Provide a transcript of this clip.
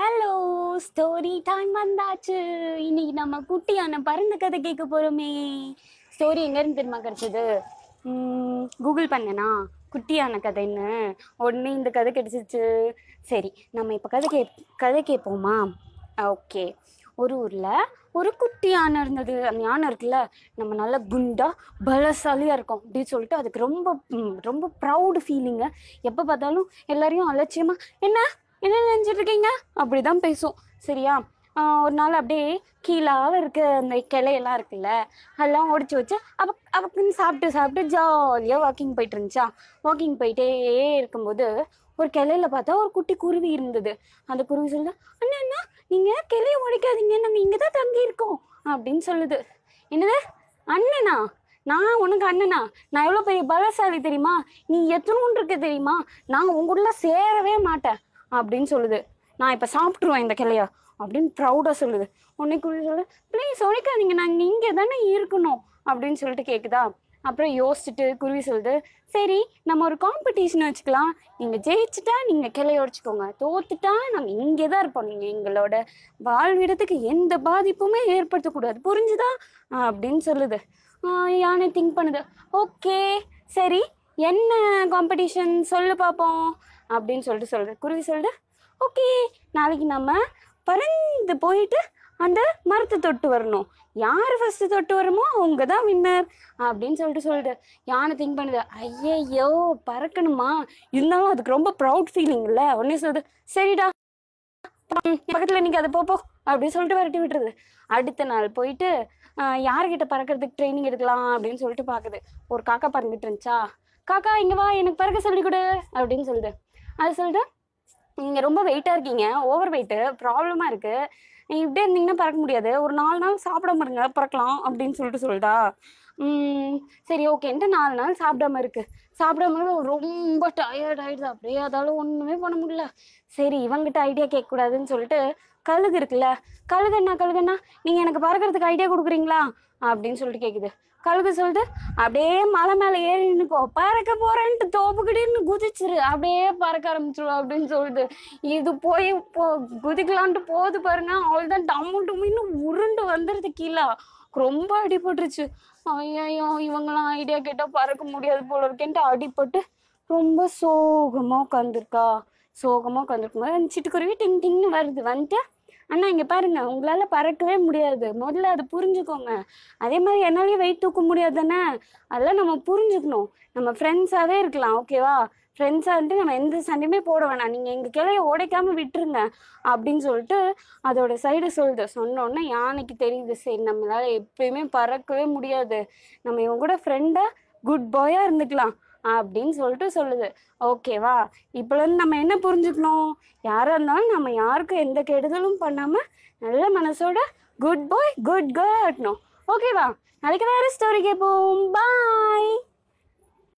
hello story time வந்தாச்சு இன்னைக்கு நம்ம குட்டியான பறந்த கதை கேட்க போகிறோமே ஸ்டோரி எங்கேருந்து தெரியுமா கிடச்சிது கூகுள் பண்ணனா குட்டியான கதைன்னு உடனே இந்த கதை கிடச்சிச்சு சரி நம்ம இப்போ கதை கே கதை கேட்போமா ஓகே ஒரு ஊரில் ஒரு குட்டி யானை இருந்தது அந்த யானை இருக்குல்ல நம்ம நல்லா குண்டாக பலசாலியாக இருக்கும் அப்படின்னு சொல்லிட்டு அதுக்கு ரொம்ப ரொம்ப ப்ரௌடு ஃபீலிங்கு எப்போ பார்த்தாலும் எல்லாரையும் அலட்சியமாக என்ன என்ன நினச்சிட்டு இருக்கீங்க அப்படி தான் பேசும் சரியா ஒரு நாள் அப்படியே கீழாக இருக்க அந்த கிளையெல்லாம் இருக்குல்ல அதெல்லாம் ஓடிச்சு வச்சு அப்போ அப்பக்குன்னு சாப்பிட்டு சாப்பிட்டு ஜாலியாக வாக்கிங் போயிட்டு இருந்துச்சா வாக்கிங் போயிட்டே இருக்கும்போது ஒரு கிளையில பார்த்தா ஒரு குட்டி குருவி இருந்தது அந்த குருவி சொல்லுது அண்ணா அண்ணா நீங்கள் கிளைய உடைக்காதீங்க நாங்கள் இங்கே தான் தங்கியிருக்கோம் அப்படின்னு சொல்லுது என்னது அண்ணனா நான் உனக்கு அண்ணனா நான் எவ்வளோ பெரிய பலசாலி தெரியுமா நீ எத்தனை இருக்க தெரியுமா நான் உங்க சேரவே மாட்டேன் அப்படின்னு சொல்லுது நான் இப்போ சாப்பிட்ருவேன் இந்த கிளைய அப்படின்னு ப்ரௌடாக சொல்லுது உன்னை குறி சொல்லு ப்ளீஸ் உழைக்காதீங்க நாங்கள் இங்கே தானே இருக்கணும் அப்படின்னு சொல்லிட்டு கேட்குதா அப்புறம் யோசிச்சுட்டு குருவி சொல்லுது சரி நம்ம ஒரு காம்படிஷன் வச்சுக்கலாம் நீங்கள் ஜெயிச்சுட்டா நீங்கள் கிளைய உடச்சிக்கோங்க தோத்துட்டா நாங்கள் இங்கே தான் இருப்போம் நீங்கள் எங்களோட வாழ்விடத்துக்கு எந்த பாதிப்புமே ஏற்படுத்தக்கூடாது புரிஞ்சுதா அப்படின்னு சொல்லுது யானை திங்க் பண்ணுது ஓகே சரி என்ன காம்படிஷன் சொல்லு பார்ப்போம் அப்படின்னு சொல்லிட்டு சொல்கிறேன் குருவி சொல்லிட்டு ஓகே நாளைக்கு நம்ம பறந்து போயிட்டு அந்த மரத்தை தொட்டு வரணும் யார் ஃபஸ்ட்டு தொட்டு வருமோ அவங்க தான் வின்னர் அப்படின்னு சொல்லிட்டு சொல்லிட்டு யானை திங்க் பண்ணுது ஐயையோ பறக்கணுமா இருந்தாலும் அதுக்கு ரொம்ப ப்ரௌட் ஃபீலிங் இல்லை உடனே சொல்லுது சரிடா பக்கத்தில் நீங்கள் அதை போப்போ அப்படின்னு சொல்லிட்டு விரட்டி விட்டுருது அடுத்த நாள் போயிட்டு யார்கிட்ட பறக்கிறதுக்கு ட்ரைனிங் எடுக்கலாம் அப்படின்னு சொல்லிட்டு பார்க்குது ஒரு காக்கா பறந்துட்டு இருந்துச்சா காக்கா இங்கே வா எனக்கு பறக்க சொல்லிக் கொடு அப்படின்னு சொல்லுது அது சொல்லிட்டு நீங்கள் ரொம்ப வெயிட்டாக இருக்கீங்க ஓவர் வெயிட்டு ப்ராப்ளமாக இருக்குது நீங்கள் இப்படியே இருந்தீங்கன்னா பறக்க முடியாது ஒரு நாலு நாள் சாப்பிட மாருங்க பறக்கலாம் அப்படின்னு சொல்லிட்டு சொல்லிட்டா சரி ஓகேன்ட்டு நாலு நாள் சாப்பிடாம இருக்கு சாப்பிடாம ரொம்ப டயர்ட் ஆயிடுது அப்படியே அதால் ஒன்றுமே பண்ண முடியல சரி இவங்கிட்ட ஐடியா கேட்கக்கூடாதுன்னு சொல்லிட்டு கழுகு இருக்குல்ல கழுகுண்ணா கழுகுன்னா நீங்கள் எனக்கு பறக்கிறதுக்கு ஐடியா கொடுக்குறீங்களா அப்படின்னு சொல்லிட்டு கேட்குது கழுகு சொல்லிட்டு அப்படியே மலை மேலே ஏறி நின்னுக்கோ பறக்க போறேன்ட்டு தோப்புக்கிட்டேன்னு குதிச்சிரு அப்படியே பறக்க ஆரம்பிச்சிரு அப்படின்னு சொல்லுது இது போய் போ குதிக்கலான்ட்டு போகுது பாருங்க அவ்வளோதான் டம்மு டம்முன்னு உருண்டு வந்துடுது கீழே ரொம்ப அடிபட்டுருச்சு ஐயோ இவங்களாம் ஐடியா கேட்டால் பறக்க முடியாது போல இருக்கேன்ட்டு அடிபட்டு ரொம்ப சோகமாக உட்காந்துருக்கா சோகமாக உட்காந்துருக்கும்போது சிட்டுக்குருவி டிங் டிங்னு வருது வந்துட்டு அண்ணா இங்கே பாருங்க உங்களால் பறக்கவே முடியாது முதல்ல அதை புரிஞ்சுக்கோங்க அதே மாதிரி என்னாலேயே வெயிட் தூக்க முடியாது தானே அதெல்லாம் நம்ம புரிஞ்சுக்கணும் நம்ம ஃப்ரெண்ட்ஸாகவே இருக்கலாம் ஓகேவா ஃப்ரெண்ட்ஸாக வந்துட்டு நம்ம எந்த சண்டையுமே போட வேணாம் நீங்கள் எங்கள் கிளையை உடைக்காமல் விட்டுருங்க அப்படின்னு சொல்லிட்டு அதோட சைடு சொல்லுது சொன்னோன்னே யானைக்கு தெரியுது சரி நம்மளால் எப்பயுமே பறக்கவே முடியாது நம்ம இவங்க கூட ஃப்ரெண்டாக குட் பாயாக இருந்துக்கலாம் அப்படின்னு சொல்லிட்டு சொல்லுது ஓகேவா இப்போலேருந்து நம்ம என்ன புரிஞ்சுக்கணும் யாராக இருந்தாலும் நம்ம யாருக்கும் எந்த கெடுதலும் பண்ணாமல் நல்ல மனசோட குட் பாய் குட் கேர்ட்ணும் ஓகேவா நாளைக்கு வேறு ஸ்டோரி கேட்போம் பாய்